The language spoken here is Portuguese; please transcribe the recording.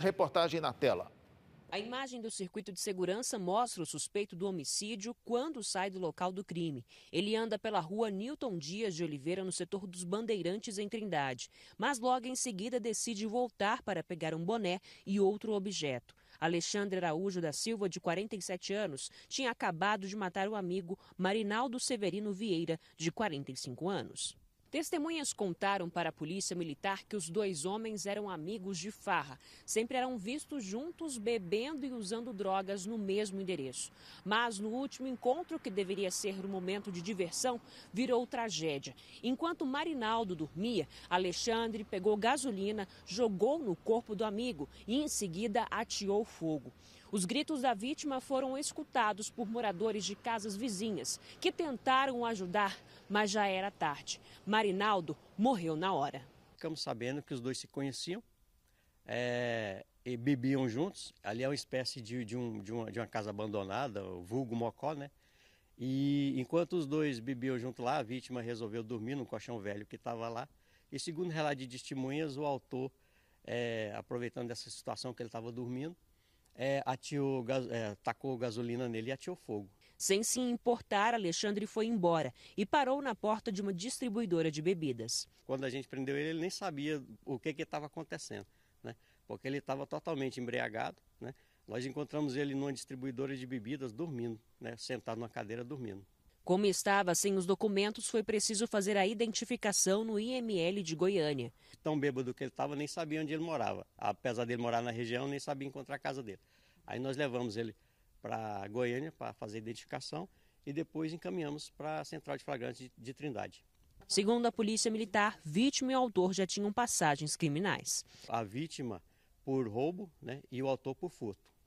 Reportagem na tela. A imagem do circuito de segurança mostra o suspeito do homicídio quando sai do local do crime. Ele anda pela rua Newton Dias de Oliveira, no setor dos Bandeirantes, em Trindade. Mas logo em seguida decide voltar para pegar um boné e outro objeto. Alexandre Araújo da Silva, de 47 anos, tinha acabado de matar o amigo Marinaldo Severino Vieira, de 45 anos. Testemunhas contaram para a polícia militar que os dois homens eram amigos de farra. Sempre eram vistos juntos bebendo e usando drogas no mesmo endereço. Mas no último encontro, que deveria ser um momento de diversão, virou tragédia. Enquanto Marinaldo dormia, Alexandre pegou gasolina, jogou no corpo do amigo e em seguida ateou fogo. Os gritos da vítima foram escutados por moradores de casas vizinhas, que tentaram ajudar, mas já era tarde. Marinaldo morreu na hora. Ficamos sabendo que os dois se conheciam é, e bebiam juntos. Ali é uma espécie de, de, um, de, uma, de uma casa abandonada, o vulgo mocó, né? E enquanto os dois bebiam junto lá, a vítima resolveu dormir num colchão velho que estava lá. E segundo relato de testemunhas, o autor, é, aproveitando dessa situação que ele estava dormindo, é, atiou, é, tacou gasolina nele e atiou fogo. Sem se importar, Alexandre foi embora e parou na porta de uma distribuidora de bebidas. Quando a gente prendeu ele, ele nem sabia o que estava acontecendo, né? porque ele estava totalmente embriagado. Né? Nós encontramos ele numa distribuidora de bebidas dormindo, né? sentado numa cadeira dormindo. Como estava sem os documentos, foi preciso fazer a identificação no IML de Goiânia. Tão bêbado que ele estava, nem sabia onde ele morava. Apesar dele morar na região, nem sabia encontrar a casa dele. Aí nós levamos ele para Goiânia para fazer a identificação e depois encaminhamos para a central de flagrantes de Trindade. Segundo a Polícia Militar, vítima e autor já tinham passagens criminais. A vítima por roubo né, e o autor por furto.